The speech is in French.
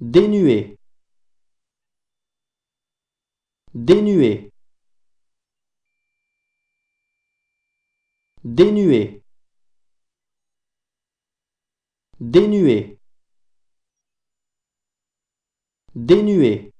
dénué dénué dénué dénué dénué